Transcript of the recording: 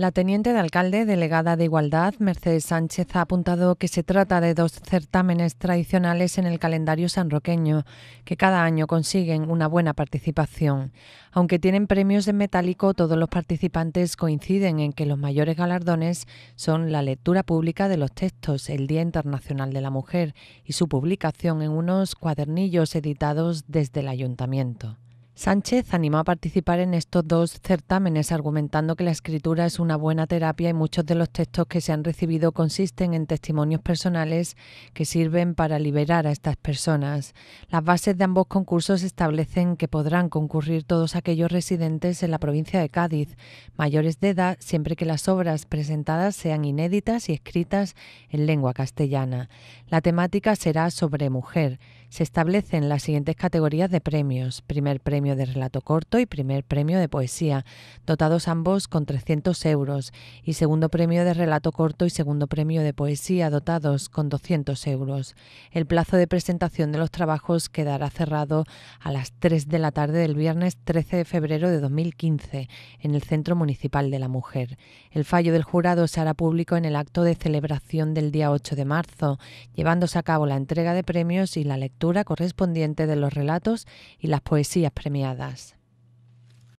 La teniente de alcalde delegada de Igualdad, Mercedes Sánchez, ha apuntado que se trata de dos certámenes tradicionales en el calendario sanroqueño, que cada año consiguen una buena participación. Aunque tienen premios en metálico, todos los participantes coinciden en que los mayores galardones son la lectura pública de los textos, el Día Internacional de la Mujer y su publicación en unos cuadernillos editados desde el ayuntamiento. Sánchez animó a participar en estos dos certámenes argumentando que la escritura es una buena terapia y muchos de los textos que se han recibido consisten en testimonios personales que sirven para liberar a estas personas. Las bases de ambos concursos establecen que podrán concurrir todos aquellos residentes en la provincia de Cádiz, mayores de edad, siempre que las obras presentadas sean inéditas y escritas en lengua castellana. La temática será sobre mujer. Se establecen las siguientes categorías de premios. Primer premio de relato corto y primer premio de poesía, dotados ambos con 300 euros, y segundo premio de relato corto y segundo premio de poesía, dotados con 200 euros. El plazo de presentación de los trabajos quedará cerrado a las 3 de la tarde del viernes 13 de febrero de 2015 en el Centro Municipal de la Mujer. El fallo del jurado se hará público en el acto de celebración del día 8 de marzo, llevándose a cabo la entrega de premios y la lectura correspondiente de los relatos y las poesías premiadas. Gracias.